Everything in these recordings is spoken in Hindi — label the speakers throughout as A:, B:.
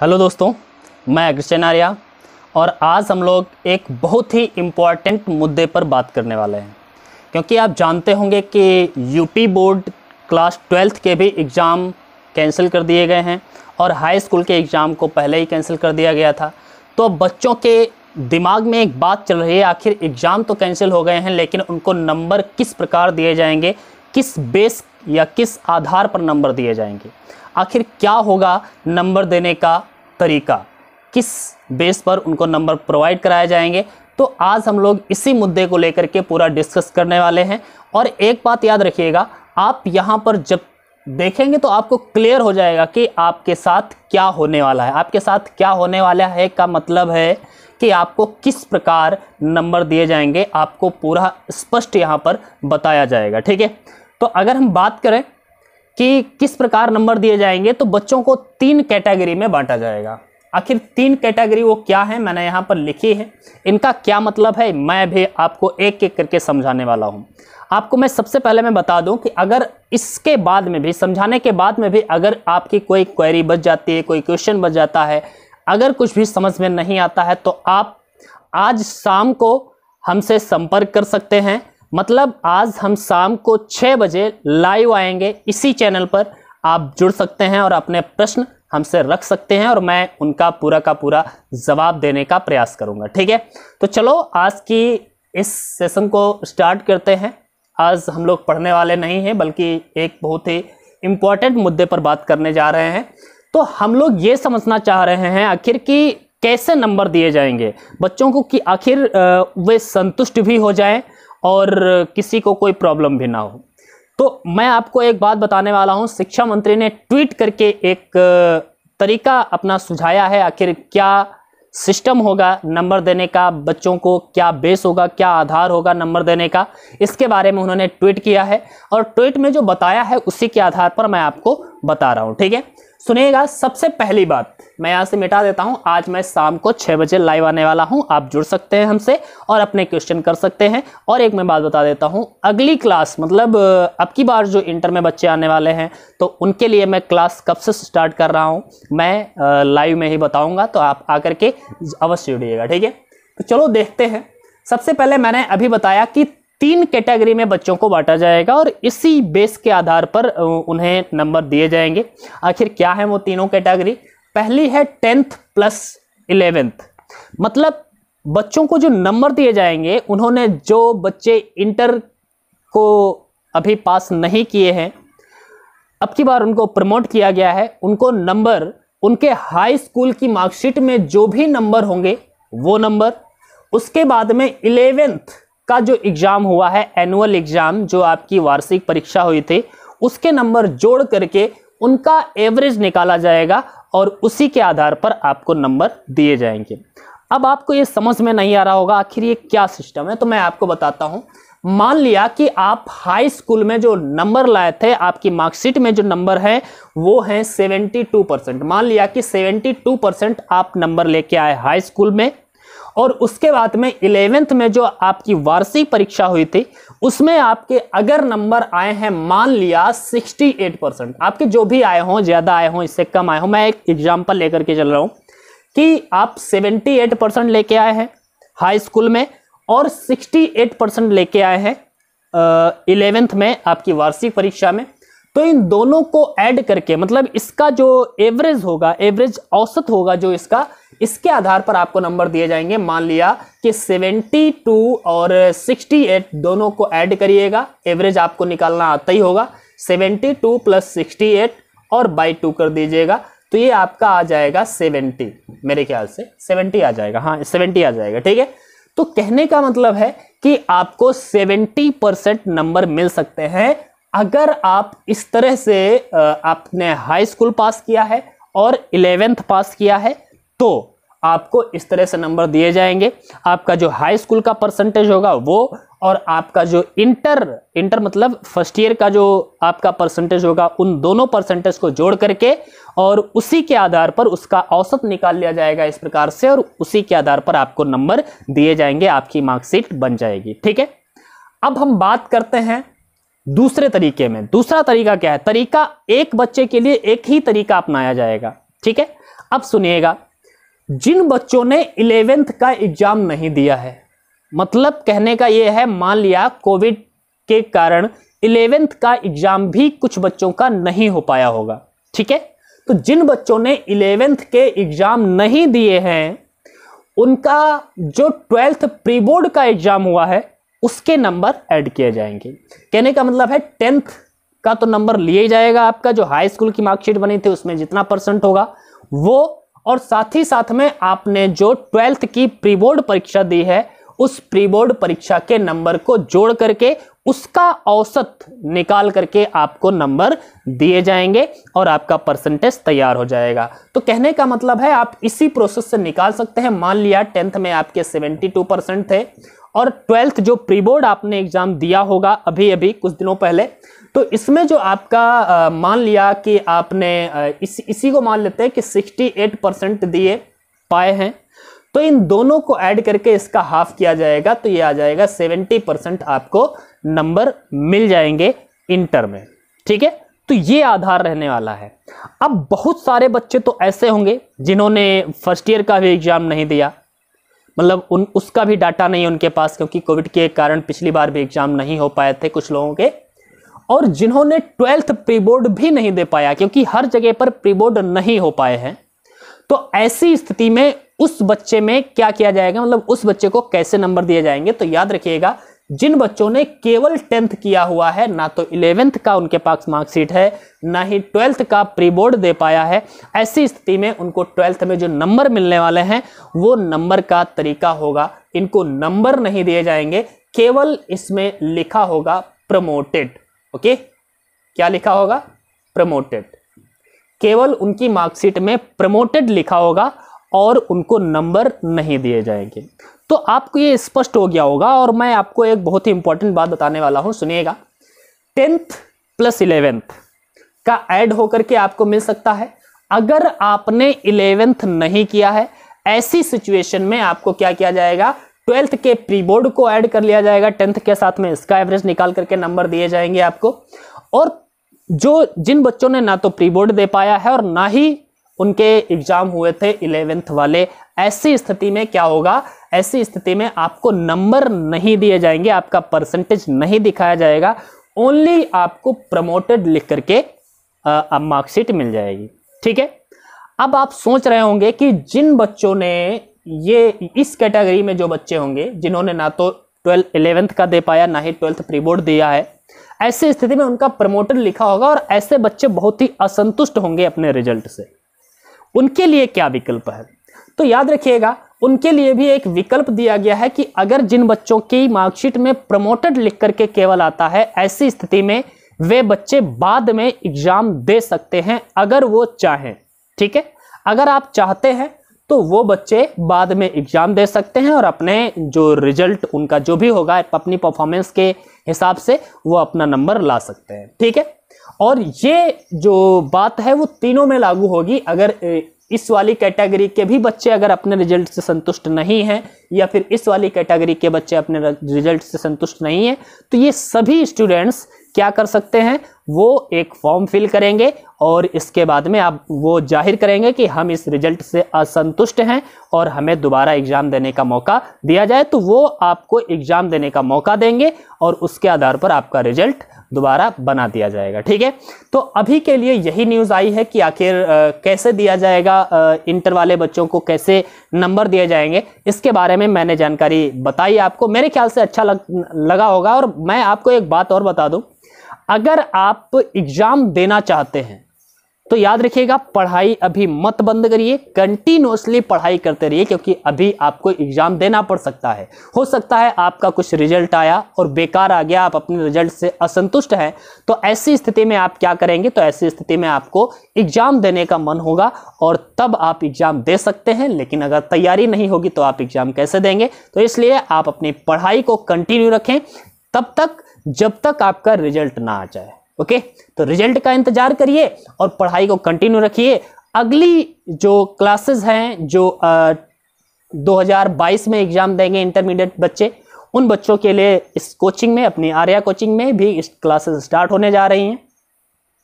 A: हेलो दोस्तों मैं क्रिश्चन आर्या और आज हम लोग एक बहुत ही इम्पॉर्टेंट मुद्दे पर बात करने वाले हैं क्योंकि आप जानते होंगे कि यूपी बोर्ड क्लास ट्वेल्थ के भी एग्ज़ाम कैंसिल कर दिए गए हैं और हाई स्कूल के एग्ज़ाम को पहले ही कैंसिल कर दिया गया था तो बच्चों के दिमाग में एक बात चल रही है आखिर एग्ज़ाम तो कैंसिल हो गए हैं लेकिन उनको नंबर किस प्रकार दिए जाएंगे किस बेस या किस आधार पर नंबर दिए जाएंगे आखिर क्या होगा नंबर देने का तरीका किस बेस पर उनको नंबर प्रोवाइड कराए जाएंगे तो आज हम लोग इसी मुद्दे को लेकर के पूरा डिस्कस करने वाले हैं और एक बात याद रखिएगा आप यहाँ पर जब देखेंगे तो आपको क्लियर हो जाएगा कि आपके साथ क्या होने वाला है आपके साथ क्या होने वाला है का मतलब है कि आपको किस प्रकार नंबर दिए जाएंगे आपको पूरा स्पष्ट यहाँ पर बताया जाएगा ठीक है तो अगर हम बात करें कि किस प्रकार नंबर दिए जाएंगे तो बच्चों को तीन कैटेगरी में बांटा जाएगा आखिर तीन कैटेगरी वो क्या है मैंने यहाँ पर लिखी है इनका क्या मतलब है मैं भी आपको एक एक करके समझाने वाला हूँ आपको मैं सबसे पहले मैं बता दूं कि अगर इसके बाद में भी समझाने के बाद में भी अगर आपकी कोई क्वेरी बच जाती है कोई क्वेश्चन बच जाता है अगर कुछ भी समझ में नहीं आता है तो आप आज शाम को हमसे संपर्क कर सकते हैं मतलब आज हम शाम को छः बजे लाइव आएंगे इसी चैनल पर आप जुड़ सकते हैं और अपने प्रश्न हमसे रख सकते हैं और मैं उनका पूरा का पूरा जवाब देने का प्रयास करूंगा ठीक है तो चलो आज की इस सेशन को स्टार्ट करते हैं आज हम लोग पढ़ने वाले नहीं हैं बल्कि एक बहुत ही इम्पॉर्टेंट मुद्दे पर बात करने जा रहे हैं तो हम लोग ये समझना चाह रहे हैं आखिर कि कैसे नंबर दिए जाएंगे बच्चों को कि आखिर वे संतुष्ट भी हो जाएं और किसी को कोई प्रॉब्लम भी ना हो तो मैं आपको एक बात बताने वाला हूँ शिक्षा मंत्री ने ट्वीट करके एक तरीका अपना सुझाया है आखिर क्या सिस्टम होगा नंबर देने का बच्चों को क्या बेस होगा क्या आधार होगा नंबर देने का इसके बारे में उन्होंने ट्वीट किया है और ट्वीट में जो बताया है उसी के आधार पर मैं आपको बता रहा हूँ ठीक है सुनेगा सबसे पहली बात मैं यहाँ से मिटा देता हूँ आज मैं शाम को छः बजे लाइव आने वाला हूँ आप जुड़ सकते हैं हमसे और अपने क्वेश्चन कर सकते हैं और एक मैं बात बता देता हूँ अगली क्लास मतलब अब की बार जो इंटर में बच्चे आने वाले हैं तो उनके लिए मैं क्लास कब से स्टार्ट कर रहा हूँ मैं लाइव में ही बताऊँगा तो आप आकर के अवश्य जुड़िएगा ठीक है तो चलो देखते हैं सबसे पहले मैंने अभी बताया कि तीन कैटेगरी में बच्चों को बांटा जाएगा और इसी बेस के आधार पर उन्हें नंबर दिए जाएंगे आखिर क्या है वो तीनों कैटेगरी पहली है टेंथ प्लस इलेवेंथ मतलब बच्चों को जो नंबर दिए जाएंगे उन्होंने जो बच्चे इंटर को अभी पास नहीं किए हैं अब की बार उनको प्रमोट किया गया है उनको नंबर उनके हाई स्कूल की मार्कशीट में जो भी नंबर होंगे वो नंबर उसके बाद में इलेवेंथ का जो एग्ज़ाम हुआ है एनुअल एग्ज़ाम जो आपकी वार्षिक परीक्षा हुई थी उसके नंबर जोड़ करके उनका एवरेज निकाला जाएगा और उसी के आधार पर आपको नंबर दिए जाएंगे अब आपको ये समझ में नहीं आ रहा होगा आखिर ये क्या सिस्टम है तो मैं आपको बताता हूँ मान लिया कि आप हाई स्कूल में जो नंबर लाए थे आपकी मार्कशीट में जो नंबर है वो है 72 परसेंट मान लिया कि 72 परसेंट आप नंबर लेके आए हाई स्कूल में और उसके बाद में इलेवेंथ में जो आपकी वार्षिक परीक्षा हुई थी उसमें आपके अगर नंबर आए हैं मान लिया 68 परसेंट आपके जो भी आए हों ज़्यादा आए हों इससे कम आए हों मैं एक एग्जाम्पल लेकर के चल रहा हूँ कि आप 78 परसेंट लेके आए हैं हाई स्कूल में और 68 परसेंट लेके आए हैं इलेवेंथ में आपकी वार्षिक परीक्षा में तो इन दोनों को ऐड करके मतलब इसका जो एवरेज होगा एवरेज औसत होगा जो इसका इसके आधार पर आपको नंबर दिए जाएंगे मान लिया कि 72 और 68 दोनों को ऐड करिएगा एवरेज आपको निकालना आता ही होगा 72 टू प्लस सिक्सटी और बाई टू कर दीजिएगा तो ये आपका आ जाएगा 70 मेरे ख्याल से 70 आ जाएगा हाँ 70 आ जाएगा ठीक है तो कहने का मतलब है कि आपको 70 परसेंट नंबर मिल सकते हैं अगर आप इस तरह से आपने हाई स्कूल पास किया है और इलेवेंथ पास किया है तो आपको इस तरह से नंबर दिए जाएंगे आपका जो हाई स्कूल का परसेंटेज होगा वो और आपका जो इंटर इंटर मतलब फर्स्ट ईयर का जो आपका परसेंटेज होगा उन दोनों परसेंटेज को जोड़ करके और उसी के आधार पर उसका औसत निकाल लिया जाएगा इस प्रकार से और उसी के आधार पर आपको नंबर दिए जाएंगे आपकी मार्कशीट बन जाएगी ठीक है अब हम बात करते हैं दूसरे तरीके में दूसरा तरीका क्या है तरीका एक बच्चे के लिए एक ही तरीका अपनाया जाएगा ठीक है अब सुनिएगा जिन बच्चों ने इलेवेंथ का एग्जाम नहीं दिया है मतलब कहने का ये है मान लिया कोविड के कारण इलेवेंथ का एग्जाम भी कुछ बच्चों का नहीं हो पाया होगा ठीक है तो जिन बच्चों ने इलेवेंथ के एग्जाम नहीं दिए हैं उनका जो ट्वेल्थ प्री बोर्ड का एग्जाम हुआ है उसके नंबर ऐड किए जाएंगे कहने का मतलब है टेंथ का तो नंबर लिए जाएगा आपका जो हाई स्कूल की मार्कशीट बनी थी उसमें जितना परसेंट होगा वो और साथ ही साथ में आपने जो ट्वेल्थ की प्री बोर्ड परीक्षा दी है उस प्री बोर्ड परीक्षा के नंबर को जोड़ करके उसका औसत निकाल करके आपको नंबर दिए जाएंगे और आपका परसेंटेज तैयार हो जाएगा तो कहने का मतलब है आप इसी प्रोसेस से निकाल सकते हैं मान लिया टेंथ में आपके 72 परसेंट थे और ट्वेल्थ जो प्री बोर्ड आपने एग्ज़ाम दिया होगा अभी अभी कुछ दिनों पहले तो इसमें जो आपका आ, मान लिया कि आपने आ, इस, इसी को मान लेते हैं कि 68 परसेंट दिए पाए हैं तो इन दोनों को ऐड करके इसका हाफ किया जाएगा तो ये आ जाएगा 70 परसेंट आपको नंबर मिल जाएंगे इंटर में ठीक है तो ये आधार रहने वाला है अब बहुत सारे बच्चे तो ऐसे होंगे जिन्होंने फर्स्ट ईयर का भी एग्ज़ाम नहीं दिया मतलब उन उसका भी डाटा नहीं उनके पास क्योंकि कोविड के कारण पिछली बार भी एग्जाम नहीं हो पाए थे कुछ लोगों के और जिन्होंने ट्वेल्थ प्री बोर्ड भी नहीं दे पाया क्योंकि हर जगह पर प्री बोर्ड नहीं हो पाए हैं तो ऐसी स्थिति में उस बच्चे में क्या किया जाएगा मतलब उस बच्चे को कैसे नंबर दिए जाएंगे तो याद रखिएगा जिन बच्चों ने केवल टेंथ किया हुआ है ना तो इलेवेंथ का उनके पास मार्कशीट है ना ही ट्वेल्थ का प्री बोर्ड दे पाया है ऐसी स्थिति में उनको ट्वेल्थ में जो नंबर मिलने वाले हैं वो नंबर का तरीका होगा इनको नंबर नहीं दिए जाएंगे केवल इसमें लिखा होगा प्रमोटेड ओके क्या लिखा होगा प्रमोटेड केवल उनकी मार्कशीट में प्रमोटेड लिखा होगा और उनको नंबर नहीं दिए जाएंगे तो आपको ये स्पष्ट हो गया होगा और मैं आपको एक बहुत ही इंपॉर्टेंट बात बताने वाला हूँ सुनिएगा टेंथ प्लस इलेवेंथ का ऐड होकर के आपको मिल सकता है अगर आपने इलेवेंथ नहीं किया है ऐसी सिचुएशन में आपको क्या किया जाएगा ट्वेल्थ के प्री बोर्ड को ऐड कर लिया जाएगा टेंथ के साथ में इसका एवरेज निकाल करके नंबर दिए जाएंगे आपको और जो जिन बच्चों ने ना तो प्री बोर्ड दे पाया है और ना ही उनके एग्जाम हुए थे इलेवेंथ वाले ऐसी स्थिति में क्या होगा ऐसी स्थिति में आपको नंबर नहीं दिए जाएंगे आपका परसेंटेज नहीं दिखाया जाएगा ओनली आपको प्रमोटेड लिख करके मार्कशीट मिल जाएगी ठीक है अब आप सोच रहे होंगे कि जिन बच्चों ने ये इस कैटेगरी में जो बच्चे होंगे जिन्होंने ना तो ट्वेल्थ इलेवेंथ का दे पाया ना ही ट्वेल्थ प्री बोर्ड दिया है ऐसी स्थिति में उनका प्रमोटर लिखा होगा और ऐसे बच्चे बहुत ही असंतुष्ट होंगे अपने रिजल्ट से उनके लिए क्या विकल्प है तो याद रखिएगा उनके लिए भी एक विकल्प दिया गया है कि अगर जिन बच्चों की मार्कशीट में प्रमोटेड लिख करके केवल आता है ऐसी स्थिति में वे बच्चे बाद में एग्जाम दे सकते हैं अगर वो चाहें ठीक है अगर आप चाहते हैं तो वो बच्चे बाद में एग्ज़ाम दे सकते हैं और अपने जो रिजल्ट उनका जो भी होगा अपनी परफॉर्मेंस के हिसाब से वो अपना नंबर ला सकते हैं ठीक है और ये जो बात है वो तीनों में लागू होगी अगर इस वाली कैटेगरी के भी बच्चे अगर अपने रिजल्ट से संतुष्ट नहीं हैं या फिर इस वाली कैटेगरी के बच्चे अपने रिजल्ट से संतुष्ट नहीं हैं तो ये सभी स्टूडेंट्स क्या कर सकते हैं वो एक फॉर्म फिल करेंगे और इसके बाद में आप वो जाहिर करेंगे कि हम इस रिजल्ट से असंतुष्ट हैं और हमें दोबारा एग्ज़ाम देने का मौका दिया जाए तो वो आपको एग्ज़ाम देने का मौका देंगे और उसके आधार पर आपका रिजल्ट दोबारा बना दिया जाएगा ठीक है तो अभी के लिए यही न्यूज़ आई है कि आखिर कैसे दिया जाएगा इंटर वाले बच्चों को कैसे नंबर दिए जाएंगे इसके बारे में मैंने जानकारी बताई आपको मेरे ख्याल से अच्छा लग, लगा होगा और मैं आपको एक बात और बता दूँ अगर आप एग्जाम देना चाहते हैं तो याद रखिएगा पढ़ाई अभी मत बंद करिए कंटिन्यूसली पढ़ाई करते रहिए क्योंकि अभी आपको एग्जाम देना पड़ सकता है हो सकता है आपका कुछ रिजल्ट आया और बेकार आ गया आप अपने रिजल्ट से असंतुष्ट हैं तो ऐसी स्थिति में आप क्या करेंगे तो ऐसी स्थिति में आपको एग्जाम देने का मन होगा और तब आप एग्जाम दे सकते हैं लेकिन अगर तैयारी नहीं होगी तो आप एग्जाम कैसे देंगे तो इसलिए आप अपनी पढ़ाई को कंटिन्यू रखें तब तक जब तक आपका रिजल्ट ना आ जाए ओके तो रिजल्ट का इंतजार करिए और पढ़ाई को कंटिन्यू रखिए अगली जो क्लासेस हैं जो आ, 2022 में एग्ज़ाम देंगे इंटरमीडिएट बच्चे उन बच्चों के लिए इस कोचिंग में अपनी आर्या कोचिंग में भी इस क्लासेस स्टार्ट होने जा रही हैं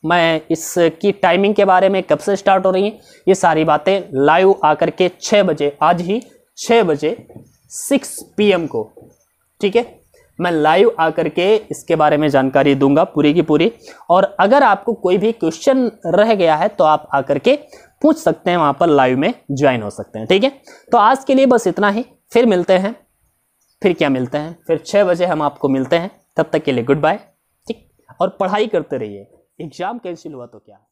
A: मैं इसकी टाइमिंग के बारे में कब से स्टार्ट हो रही हैं ये सारी बातें लाइव आकर के छः बजे आज ही छः बजे सिक्स पीएम को ठीक है मैं लाइव आकर के इसके बारे में जानकारी दूंगा पूरी की पूरी और अगर आपको कोई भी क्वेश्चन रह गया है तो आप आकर के पूछ सकते हैं वहाँ पर लाइव में ज्वाइन हो सकते हैं ठीक है तो आज के लिए बस इतना ही फिर मिलते हैं फिर क्या मिलते हैं फिर छः बजे हम आपको मिलते हैं तब तक के लिए गुड बाय ठीक और पढ़ाई करते रहिए एग्जाम कैंसिल हुआ तो क्या